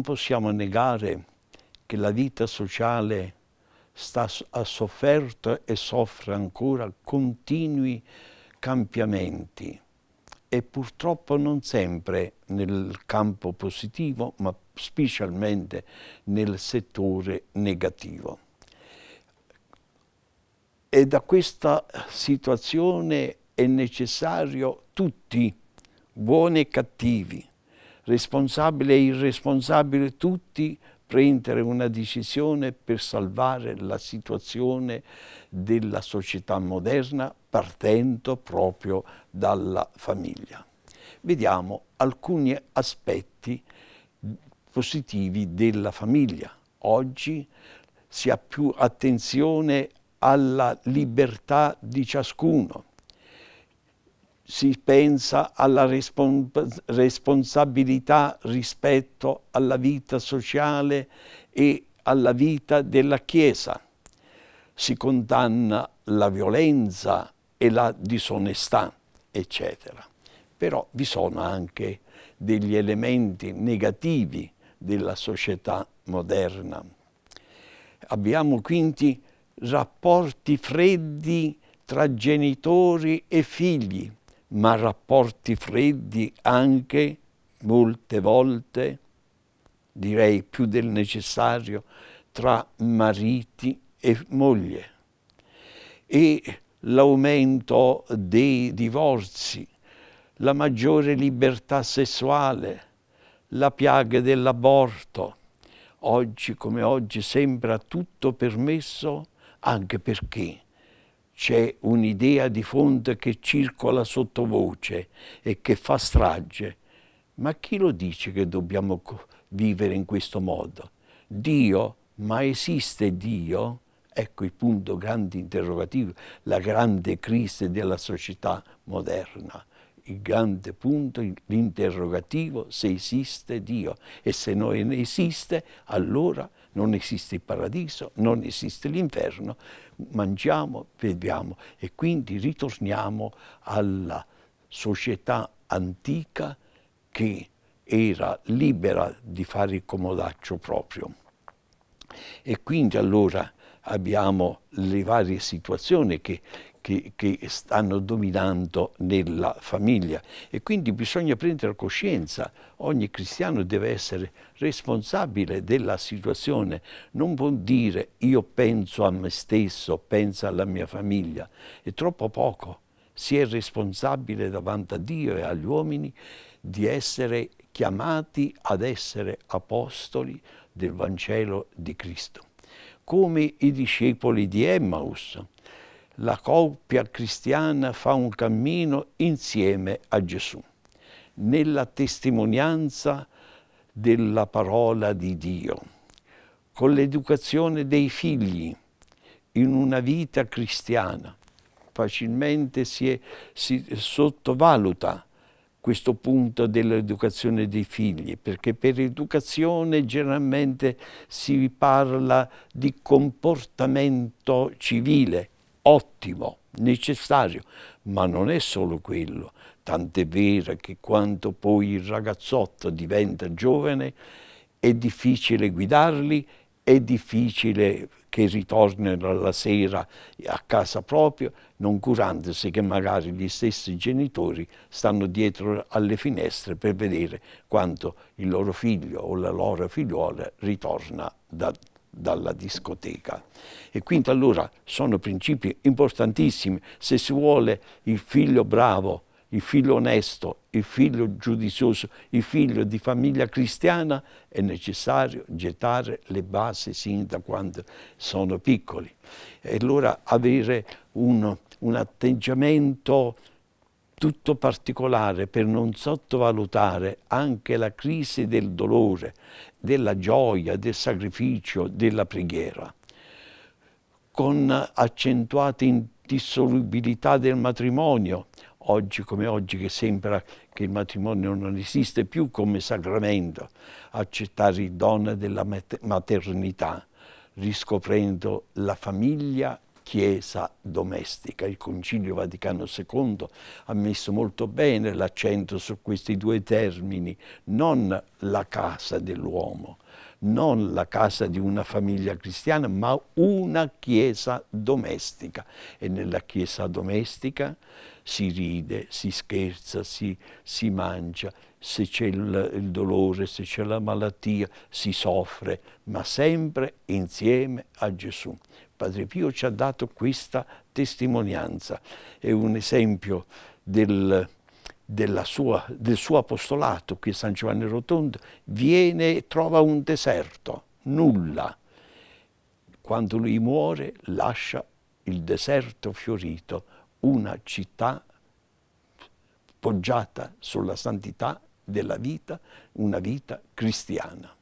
non possiamo negare che la vita sociale sta, ha sofferto e soffre ancora continui cambiamenti e purtroppo non sempre nel campo positivo, ma specialmente nel settore negativo. E da questa situazione è necessario tutti, buoni e cattivi, responsabile e irresponsabile tutti prendere una decisione per salvare la situazione della società moderna partendo proprio dalla famiglia. Vediamo alcuni aspetti positivi della famiglia. Oggi si ha più attenzione alla libertà di ciascuno, si pensa alla respons responsabilità rispetto alla vita sociale e alla vita della Chiesa. Si condanna la violenza e la disonestà, eccetera. Però vi sono anche degli elementi negativi della società moderna. Abbiamo quindi rapporti freddi tra genitori e figli, ma rapporti freddi anche molte volte, direi più del necessario, tra mariti e moglie. E l'aumento dei divorzi, la maggiore libertà sessuale, la piaga dell'aborto. Oggi come oggi sembra tutto permesso anche perché c'è un'idea di fondo che circola sottovoce e che fa strage. Ma chi lo dice che dobbiamo vivere in questo modo? Dio? Ma esiste Dio? Ecco il punto grande interrogativo, la grande crisi della società moderna il grande punto, l'interrogativo se esiste Dio e se non esiste allora non esiste il paradiso, non esiste l'inferno, mangiamo, beviamo e quindi ritorniamo alla società antica che era libera di fare il comodaccio proprio. E quindi allora abbiamo le varie situazioni che che, che stanno dominando nella famiglia e quindi bisogna prendere coscienza, ogni cristiano deve essere responsabile della situazione, non può dire io penso a me stesso, penso alla mia famiglia, è troppo poco, si è responsabile davanti a Dio e agli uomini di essere chiamati ad essere apostoli del Vangelo di Cristo, come i discepoli di Emmaus la coppia cristiana fa un cammino insieme a Gesù, nella testimonianza della parola di Dio, con l'educazione dei figli in una vita cristiana. Facilmente si, è, si sottovaluta questo punto dell'educazione dei figli, perché per educazione generalmente si parla di comportamento civile, ottimo, necessario, ma non è solo quello. Tant'è vero che quando poi il ragazzotto diventa giovane è difficile guidarli, è difficile che ritornino alla sera a casa proprio, non curandosi che magari gli stessi genitori stanno dietro alle finestre per vedere quanto il loro figlio o la loro figliuola ritorna da, dalla discoteca. E quindi allora sono principi importantissimi. Se si vuole il figlio bravo, il figlio onesto, il figlio giudizioso, il figlio di famiglia cristiana, è necessario gettare le basi sin da quando sono piccoli. E allora avere un, un atteggiamento tutto particolare per non sottovalutare anche la crisi del dolore, della gioia, del sacrificio, della preghiera, con accentuata indissolubilità del matrimonio, oggi come oggi che sembra che il matrimonio non esiste più come sacramento, accettare il dono della maternità, riscoprendo la famiglia Chiesa domestica. Il Concilio Vaticano II ha messo molto bene l'accento su questi due termini, non la casa dell'uomo, non la casa di una famiglia cristiana, ma una Chiesa domestica. E nella Chiesa domestica si ride, si scherza, si, si mangia, se c'è il, il dolore, se c'è la malattia, si soffre, ma sempre insieme a Gesù. Padre Pio ci ha dato questa testimonianza, è un esempio del, sua, del suo apostolato qui a San Giovanni Rotondo, viene e trova un deserto, nulla. Quando lui muore lascia il deserto fiorito, una città poggiata sulla santità della vita, una vita cristiana.